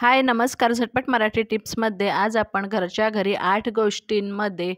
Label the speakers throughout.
Speaker 1: हाय नमस्कार झटपट मराठी टिप्समध्ये आज आपण घरच्या घरी आठ गोष्टींमध्ये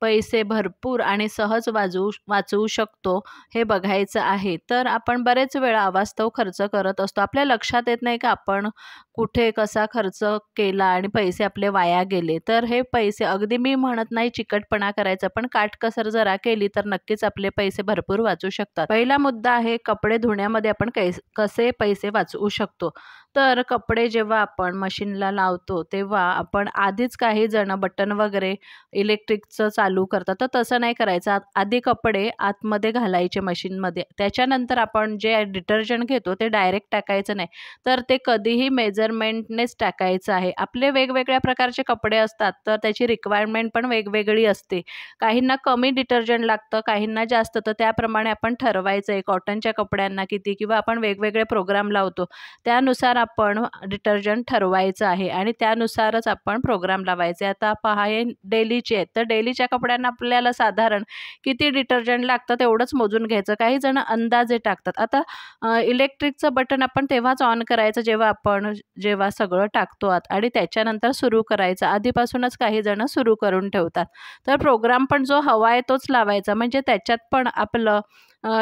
Speaker 1: पैसे भरपूर आणि सहज वाजवू वाचवू शकतो हे बघायचं आहे तर आपण बरेच वेळा अवास्तव खर्च करत असतो आपल्या लक्षात येत नाही का आपण कुठे कसा खर्च केला आणि पैसे आपले वाया गेले तर हे पैसे अगदी मी म्हणत नाही चिकटपणा करायचा पण काटकसर जरा केली तर नक्कीच आपले पैसे भरपूर वाचू शकतात पहिला मुद्दा आहे कपडे धुण्यामध्ये आपण कैस कसे पैसे वाचवू शकतो तर कपडे जेव्हा आपण मशीनला लावतो तेव्हा आपण आधीच काही जण बटन वगैरे इलेक्ट्रिकचं चालू करतात तर तसं नाही करायचं आधी कपडे आतमध्ये घालायचे मशीनमध्ये त्याच्यानंतर आपण जे डिटर्जंट घेतो ते डायरेक्ट टाकायचं नाही तर ते कधीही मेजरमेंटनेच टाकायचं आहे आपले वेगवेगळ्या प्रकारचे कपडे असतात तर त्याची रिक्वायरमेंट पण वेगवेगळी असते काहींना कमी डिटर्जंट लागतं काहींना जास्त तर त्याप्रमाणे आपण ठरवायचं आहे कॉटनच्या कपड्यांना किती किंवा आपण वेगवेगळे प्रोग्राम लावतो त्यानुसार आपण डिटर्जंट ठरवायचं आहे आणि त्यानुसारच आपण प्रोग्राम लावायचे आता पहा हे डेलीचे आहेत तर डेलीच्या कपड्यांना आपल्याला साधारण किती डिटर्जंट लागतं तेवढंच मोजून घ्यायचं काही जण अंदाजे टाकतात आता इलेक्ट्रिकचं बटन आपण तेव्हाच ऑन करायचं जेव्हा आपण जेव्हा सगळं टाकतो आत आणि त्याच्यानंतर सुरू करायचं आधीपासूनच काही जण सुरू करून ठेवतात तर प्रोग्राम पण जो हवा आहे तोच लावायचा म्हणजे त्याच्यात पण आपलं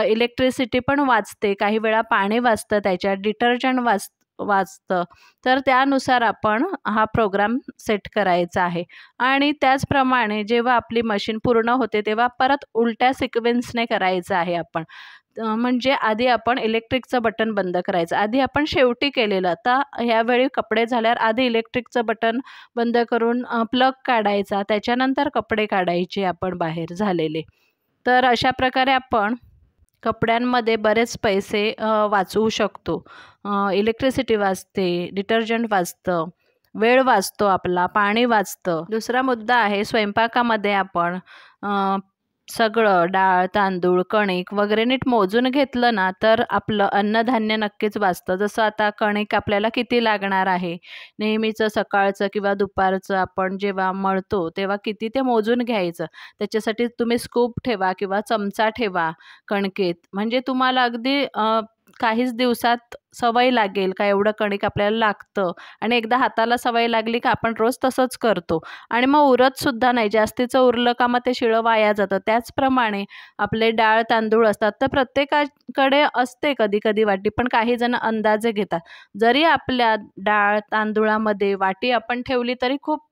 Speaker 1: इलेक्ट्रिसिटी पण वाचते काही वेळा पाणी वाचतं त्याच्यात डिटर्जंट वाच वाचतं तर त्यानुसार आपण हा प्रोग्राम सेट करायचा आहे आणि त्याचप्रमाणे जेव्हा आपली मशीन पूर्ण होते तेव्हा परत उलट्या सिक्वेन्सने करायचं आहे आपण म्हणजे आधी आपण इलेक्ट्रिकचं बटन बंद करायचं आधी आपण शेवटी केलेलं आता ह्यावेळी कपडे झाल्यावर आधी इलेक्ट्रिकचं बटन बंद करून प्लग काढायचा त्याच्यानंतर कपडे काढायचे आपण बाहेर झालेले तर अशा प्रकारे आपण कपड्यांमध्ये बरेच पैसे वाचवू शकतो इलेक्ट्रिसिटी वाचते डिटर्जंट वाचतं वेळ वाचतो आपला पाणी वाचतं दुसरा मुद्दा आहे स्वयंपाकामध्ये आपण सगळं डाळ तांदूळ कणिक वगैरे नीट मोजून घेतलं ना तर आपलं अन्नधान्य नक्कीच वाचतं जसं आता कणिक आपल्याला किती लागणार आहे नेहमीचं सकाळचं किंवा दुपारचं आपण जेव्हा मळतो तेव्हा किती ते मोजून घ्यायचं त्याच्यासाठी तुम्ही स्कूप ठेवा किंवा चमचा ठेवा कणकेत म्हणजे तुम्हाला अगदी काहीच दिवसात सवय लागेल का एवढं कणिक आपल्याला लागतं आणि एकदा हाताला सवय लागली का आपण रोज तसंच करतो आणि मग उरतसुद्धा नाही जास्तीचं उरलं का मग ते शिळं वाया जातं त्याचप्रमाणे आपले डाळ तांदूळ असतात तर प्रत्येकाकडे असते कधी कधी वाटी पण काही जण अंदाजे घेतात जरी आपल्या डाळ तांदुळामध्ये वाटी आपण ठेवली तरी खूप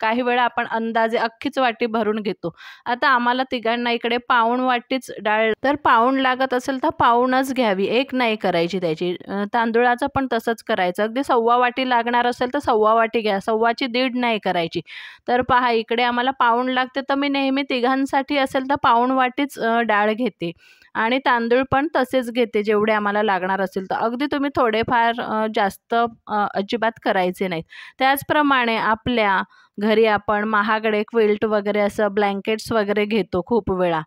Speaker 1: काही वेळा आपण अंदाजे अख्खीच वाटी भरून घेतो आता आम्हाला तिघांना इकडे पाऊण वाटीच डाळ तर पाऊण लागत असेल तर पाऊणच घ्यावी एक नाही करायची त्याची तांदुळाचं पण तसंच करायचं अगदी सव्वा वाटी लागणार असेल तर सव्वा वाटी घ्या सव्वाची दीड नाही करायची तर पहा इकडे आम्हाला पाऊण लागते तर मी नेहमी तिघांसाठी असेल तर पाऊण वाटीच डाळ घेते आणि तांदूळ पण तसेच घेते जेवढे आम्हाला लागणार असेल तर अगदी तुम्ही थोडेफार जास्त अजिबात करायचे नाहीत त्याचप्रमाणे आपल्या घरी आपण महागडे क्विल्ट वगैरे असं ब्लँकेट्स वगैरे घेतो खूप वेळा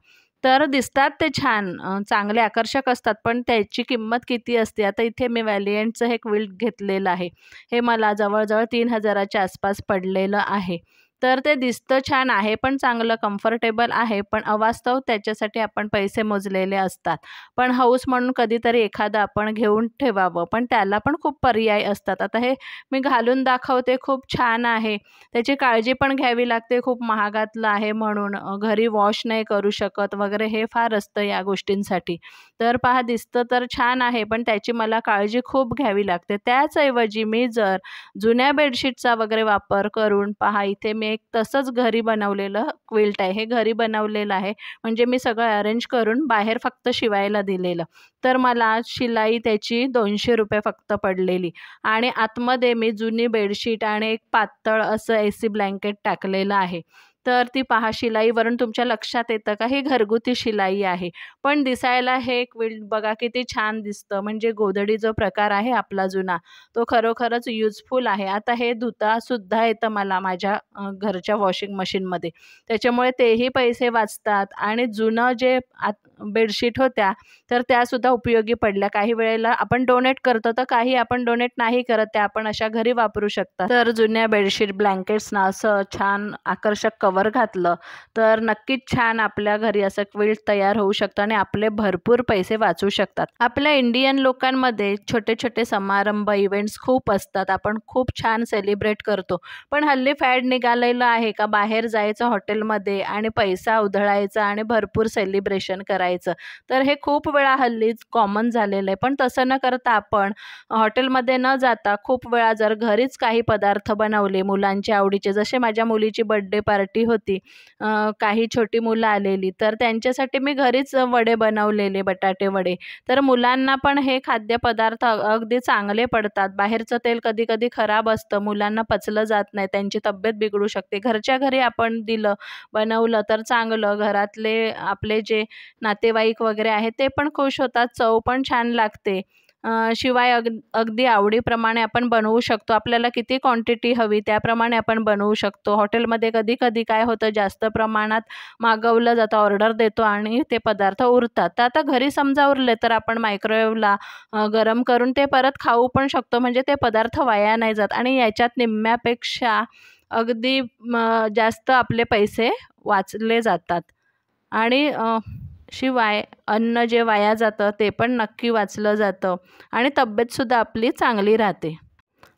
Speaker 1: तर दिसतात ते छान चांगले आकर्षक असतात पण त्याची किंमत किती असते आता इथे मी वॅलियंटचं हे क्विल्ट घेतलेलं आहे हे मला जवळजवळ तीन हजाराच्या आसपास पडलेलं आहे तर ते दिसतं छान आहे पण चांगलं कम्फर्टेबल आहे पण अवास्तव त्याच्यासाठी आपण पैसे मोजलेले असतात पण हाऊस म्हणून कधीतरी एखादं आपण घेऊन ठेवावं पण त्याला पण खूप पर्याय असतात आता हे मी घालून दाखवते खूप छान आहे त्याची काळजी पण घ्यावी लागते खूप महागातलं आहे म्हणून घरी वॉश नाही करू शकत वगैरे हे फार असतं या गोष्टींसाठी तर पहा दिसतं तर छान आहे पण त्याची मला काळजी खूप घ्यावी लागते त्याचऐवजी मी जर जुन्या बेडशीटचा वगैरे वापर करून पहा इथे मी एक तसंच घरी बनवलेलं क्विल्ट आहे हे घरी बनवलेलं आहे म्हणजे मी सगळं अरेंज करून बाहेर फक्त शिवायला दिलेलं तर मला शिलाई त्याची दोनशे रुपये फक्त पडलेली आणि आतमध्ये मी जुनी बेडशीट आणि एक पातळ असं ए सी ब्लँकेट टाकलेलं आहे तर ती पहा शिलाईवरून तुमच्या लक्षात येतं का ही घरगुती शिलाई आहे पण दिसायला हे एक बघा किती छान दिसतं म्हणजे गोधडी जो प्रकार आहे आपला जुना तो खरोखरच युजफुल आहे आता हे धुतासुद्धा येतं मला माझ्या घरच्या वॉशिंग मशीनमध्ये त्याच्यामुळे तेही पैसे वाचतात आणि जुनं जे आत बेडशीट होत्या तर त्यासुद्धा उपयोगी पडल्या काही वेळेला आपण डोनेट करतो तर काही आपण डोनेट नाही करत त्या आपण अशा घरी वापरू शकता तर जुन्या बेडशीट ब्लँकेट्सना असं छान आकर्षक कवर घातलं तर नक्कीच छान आपल्या घरी असं क्विल्ट तयार होऊ शकतं आणि आपले भरपूर पैसे वाचू शकतात आपल्या इंडियन लोकांमध्ये छोटे छोटे समारंभ इव्हेंट्स खूप असतात आपण खूप छान सेलिब्रेट करतो पण हल्ली फॅड निघालेलं आहे का बाहेर जायचं हॉटेलमध्ये आणि पैसा उधळायचा आणि भरपूर सेलिब्रेशन करायचं करायचं तर हे खूप वेळा हल्लीच कॉमन झालेलं आहे पण तसं न करता आपण हॉटेलमध्ये न जाता खूप वेळा जर घरीच काही पदार्थ बनवले मुलांच्या आवडीचे जसे माझ्या मुलीची बड्डे पार्टी होती काही छोटी मुलं आलेली तर त्यांच्यासाठी मी घरीच वडे बनवलेले बटाटे वडे तर मुलांना पण हे खाद्यपदार्थ अगदी चांगले पडतात बाहेरचं तेल कधी कधी खराब असतं मुलांना पचलं जात नाही त्यांची तब्येत बिघडू शकते घरच्या घरी आपण दिलं बनवलं तर चांगलं घरातले आपले जे नाते नातेवाईक वगैरे आहे ते पण खुश होतात चव पण छान लागते शिवाय अग अगदी आवडीप्रमाणे आपण बनवू शकतो आपल्याला किती क्वांटिटी हवी त्याप्रमाणे आपण बनवू शकतो हॉटेलमध्ये कधी कधी काय होतं जास्त प्रमाणात मागवलं जातं ऑर्डर देतो आणि ते पदार्थ उरतात तर आता घरी समजा उरले तर आपण मायक्रोवेव्हला गरम करून ते परत खाऊ पण शकतो म्हणजे ते पदार्थ वाया नाही जात आणि याच्यात निम्म्यापेक्षा अगदी जास्त आपले पैसे वाचले जातात आणि शिवाय अन्न जे वाया जातं ते पण नक्की वाचलं जातं आणि तब्येतसुद्धा आपली चांगली राहते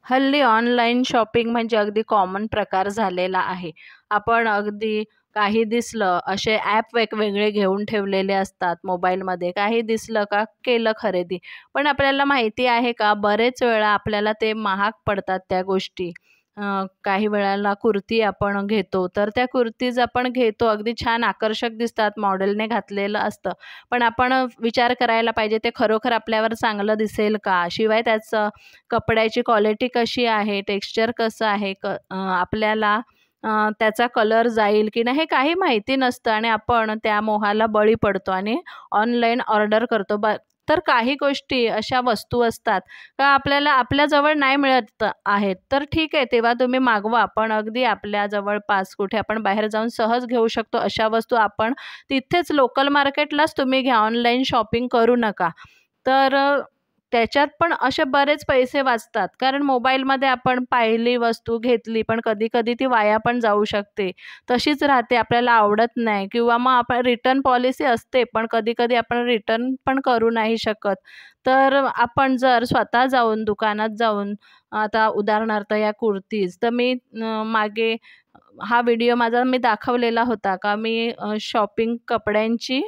Speaker 1: हल्ली ऑनलाईन शॉपिंग म्हणजे अगदी कॉमन प्रकार झालेला आहे आपण अगदी काही दिसलं असे ॲप वेगवेगळे घेऊन ठेवलेले असतात मोबाईलमध्ये काही दिसलं का केलं खरेदी पण आपल्याला माहिती आहे का बरेच वेळा आपल्याला ते महाग पडतात त्या गोष्टी काही वेळाला कुर्ती आपण घेतो तर त्या कुर्तीज आपण घेतो अगदी छान आकर्षक दिसतात मॉडेलने घातलेलं असतं पण आपण विचार करायला पाहिजे ते खरोखर आपल्यावर चांगलं दिसेल का शिवाय त्याचं कपड्याची क्वालिटी कशी आहे टेक्स्चर कसं आहे क आपल्याला त्याचा कलर जाईल की नाही हे काही माहिती नसतं आणि आपण त्या मोहाला बळी पडतो आणि ऑनलाईन ऑर्डर करतो ब तर काही गोष्टी अशा वस्तू असतात का आपल्याला आपल्याजवळ नाही मिळत आहेत तर ठीक आहे तेव्हा तुम्ही मागवा पण अगदी आपल्या पास कुठे आपण बाहेर जाऊन सहज घेऊ शकतो अशा वस्तू आपण तिथेच लोकल मार्केटलाच तुम्ही घ्या ऑनलाईन शॉपिंग करू नका तर त्याच्यात पण असे बरेच पैसे वाचतात कारण मोबाईलमध्ये आपण पाहिली वस्तू घेतली पण कधी कधी ती वाया पण जाऊ शकते तशीच राहते आपल्याला आवडत नाही किंवा मग आपण रिटर्न पॉलिसी असते पण कधी कधी आपण रिटर्न पण करू नाही शकत तर आपण जर स्वतः जाऊन दुकानात जाऊन आता उदाहरणार्थ या कुर्तीज तर मी मागे हा व्हिडिओ माझा मी दाखवलेला होता का मी शॉपिंग कपड्यांची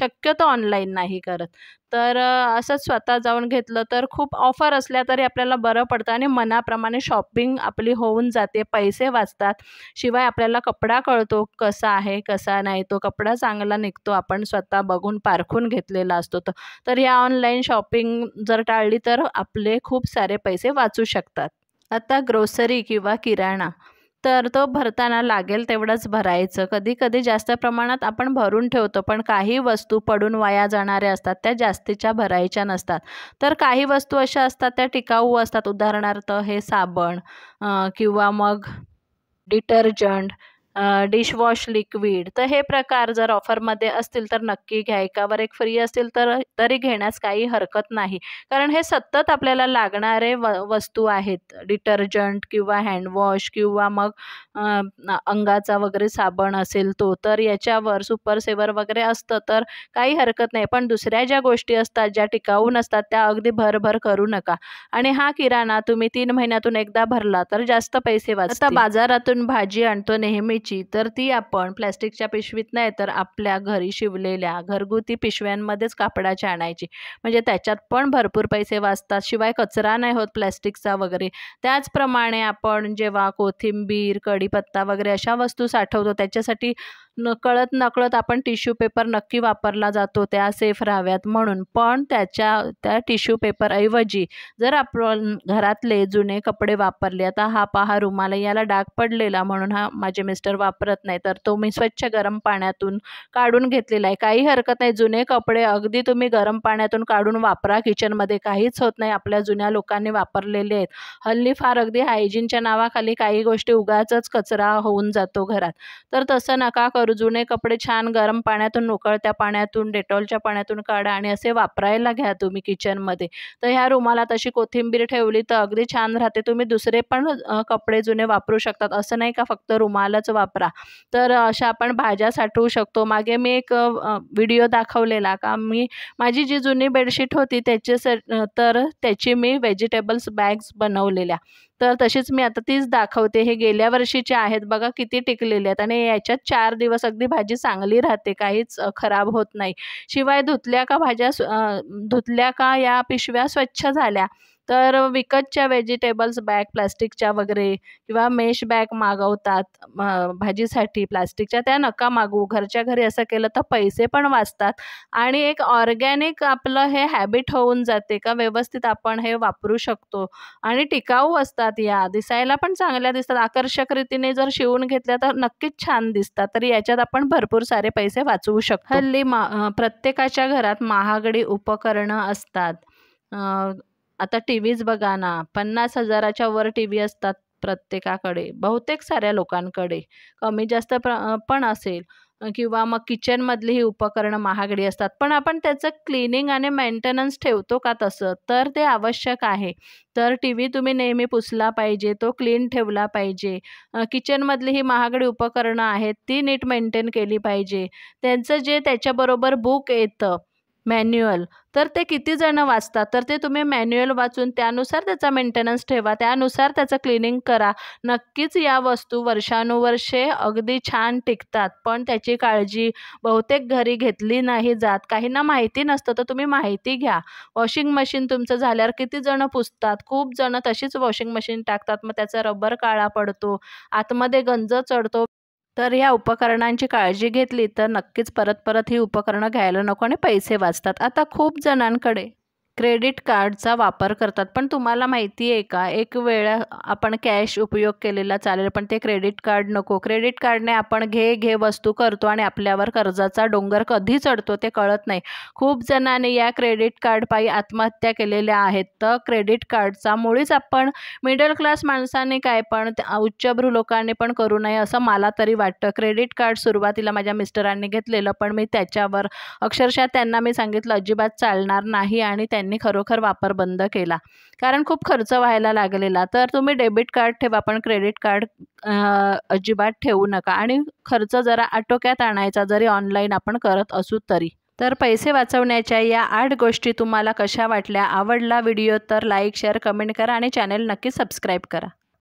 Speaker 1: शक्यतो ऑनलाईन नाही करत तर असंच स्वतः जाऊन घेतलं तर खूप ऑफर असल्या तरी आपल्याला बरं पडतं आणि मनाप्रमाणे शॉपिंग आपली होऊन जाते पैसे वाचतात शिवाय आपल्याला कपडा कळतो कसा आहे कसा नाही तो कपडा चांगला निघतो आपण स्वतः बघून पारखून घेतलेला असतो तर ह्या ऑनलाईन शॉपिंग जर टाळली तर आपले खूप सारे पैसे वाचू शकतात आता ग्रोसरी किंवा किराणा तर तो भरताना लागेल तेवढंच भरायचं कधी कधी जास्त प्रमाणात आपण भरून ठेवतो पण काही वस्तू पडून वाया जाणाऱ्या असतात त्या जास्तीच्या भरायच्या नसतात तर काही वस्तू अशा असतात त्या टिकाऊ असतात उदाहरणार्थ हे साबण किंवा मग डिटर्जंट डिशवॉश लिक्विड तर हे प्रकार जर ऑफरमध्ये असतील तर नक्की घ्या एकावर एक फ्री असतील तर तरी घेण्यास काही हरकत नाही कारण हे सतत आपल्याला लागणारे व वस्तू आहेत डिटर्जंट किंवा हँडवॉश किंवा मग अंगाचा वगैरे साबण असेल तो तर याच्यावर सुपर सेवर वगैरे असतं तर काही हरकत नाही पण दुसऱ्या ज्या गोष्टी असतात ज्या टिकाऊ नसतात त्या अगदी भरभर करू नका आणि हा किराणा तुम्ही तीन महिन्यातून एकदा भरला तर जास्त पैसे वाचतात बाजारातून भाजी आणतो नेहमी घ्यायची तर ती आपण प्लॅस्टिकच्या पिशवीत नाही तर आपल्या घरी शिवलेल्या घरगुती पिशव्यांमध्येच कापडाची आणायची म्हणजे त्याच्यात पण भरपूर पैसे वाचतात शिवाय कचरा नाही होत प्लॅस्टिकचा वगैरे त्याचप्रमाणे आपण जेव्हा कोथिंबीर कढीपत्ता वगैरे अशा वस्तू साठवतो त्याच्यासाठी नकळत नकळत आपण टिश्यू पेपर नक्की वापरला जातो त्या सेफ राहाव्यात म्हणून पण त्याच्या त्या टिश्यू पेपरऐवजी जर आपण घरातले जुने कपडे वापरले आता हा पहा रुमाल याला डाग पडलेला म्हणून हा माझे मिस्टर वापरत नाही तर तो मी स्वच्छ गरम पाण्यातून काढून घेतलेला आहे काही हरकत नाही जुने कपडे अगदी तुम्ही गरम पाण्यातून काढून वापरा किचनमध्ये काहीच होत नाही आपल्या जुन्या लोकांनी वापरलेले आहेत हल्ली फार अगदी हायजीनच्या नावाखाली काही गोष्टी उगाच कचरा होऊन जातो घरात तर तसं नका करू जुने कपडे छान गरम पाण्यातून उकळत्या पाण्यातून डेटॉलच्या पाण्यातून काढा आणि असे वापरायला घ्या तुम्ही किचनमध्ये तर ह्या रुमालात अशी कोथिंबीर ठेवली तर अगदी छान राहते तुम्ही दुसरे पण कपडे जुने वापरू शकतात असं नाही का फक्त रुमालच वापरा तर अशा आपण भाज्या साठवू शकतो मागे मी एक व्हिडिओ दाखवलेला का मी माझी जी जुनी बेडशीट होती त्याचे तर त्याची मी व्हेजिटेबल्स बॅग्स बनवलेल्या तर तशीच मी आता तीच दाखवते हे गेल्या वर्षीचे आहेत बघा किती टिकलेले आहेत आणि याच्यात चार दिवस अगदी भाजी चांगली राहते काहीच खराब होत नाही शिवाय धुतल्या का भाज्या धुतल्या का या पिशव्या स्वच्छ झाल्या तर विकतच्या व्हेजिटेबल्स बॅग प्लॅस्टिकच्या वगैरे किंवा मेश बॅग मागवतात भाजीसाठी प्लास्टिकच्या त्या नका मागू घरच्या घरी असं केलं तर पैसे पण वाचतात आणि एक ऑर्गॅनिक आपलं हे हॅबिट होऊन जाते का व्यवस्थित आपण हे वापरू शकतो आणि टिकाऊ असतात या दिसायला पण चांगल्या दिसतात आकर्षक रीतीने जर शिवून घेतल्या तर नक्कीच छान दिसतात तर याच्यात आपण भरपूर सारे पैसे वाचवू शकतो हल्ली मा प्रत्येकाच्या घरात महागडी उपकरणं असतात आता टी व्हीज बघा ना पन्नास हजाराच्या वर टी व्ही असतात प्रत्येकाकडे बहुतेक साऱ्या लोकांकडे कमी जास्त प्र पण असेल किंवा मग किचनमधली ही उपकरणं महागडी असतात पण आपण त्याचं क्लिनिंग आणि मेंटेनन्स ठेवतो का तसं तर ते आवश्यक आहे तर टी व्ही तुम्ही नेहमी पुसला पाहिजे तो क्लीन ठेवला पाहिजे किचनमधली ही महागडी उपकरणं आहेत ती नीट मेंटेन केली पाहिजे त्यांचं जे त्याच्याबरोबर बुक येतं मॅन्युअल तर ते किती जणं वाचतात तर ते तुम्ही मॅन्युअल वाचून त्यानुसार त्याचा मेंटेनन्स ठेवा त्यानुसार त्याचं क्लिनिंग करा नक्कीच या वस्तू वर्षानुवर्षे अगदी छान टिकतात पण त्याची काळजी बहुतेक घरी घेतली नाही जात काहींना माहिती नसतं तर तुम्ही माहिती घ्या वॉशिंग मशीन तुमचं झाल्यावर किती जणं पुसतात खूप जणं तशीच वॉशिंग मशीन टाकतात मग त्याचा रबर काळा पडतो आतमध्ये गंज चढतो तर ह्या उपकरणांची काळजी घेतली तर नक्कीच परत परत ही उपकरणं घ्यायला नको आणि पैसे वाचतात आता खूप जणांकडे क्रेडिट कार्डचा वापर करतात पण तुम्हाला माहिती आहे का एक वेळा आपण कॅश उपयोग केलेला चालेल पण ते क्रेडिट कार्ड नको क्रेडिट कार्डने आपण घे घे वस्तू करतो आणि आपल्यावर कर्जाचा डोंगर कधी चढतो ते कळत नाही खूप जणांनी या क्रेडिट कार्डपायी आत्महत्या केलेल्या आहेत तर क्रेडिट कार्डचा मुळीच आपण मिडल क्लास माणसाने काय पण उच्चभ्रू लोकांनी पण करू नये असं मला तरी वाटतं क्रेडिट कार्ड सुरुवातीला माझ्या मिस्टरांनी घेतलेलं पण मी त्याच्यावर अक्षरशः त्यांना मी सांगितलं अजिबात चालणार नाही आणि त्यां त्यांनी खरोखर वापर बंद केला कारण खूप खर्च व्हायला लागलेला तर तुम्ही डेबिट कार्ड ठेवा पण क्रेडिट कार्ड अजिबात ठेवू नका आणि खर्च जरा आटोक्यात आणायचा जरी ऑनलाईन आपण करत असू तरी तर पैसे वाचवण्याच्या या आठ गोष्टी तुम्हाला कशा वाटल्या आवडला व्हिडिओ तर लाईक शेअर कमेंट करा आणि चॅनेल नक्की सबस्क्राईब करा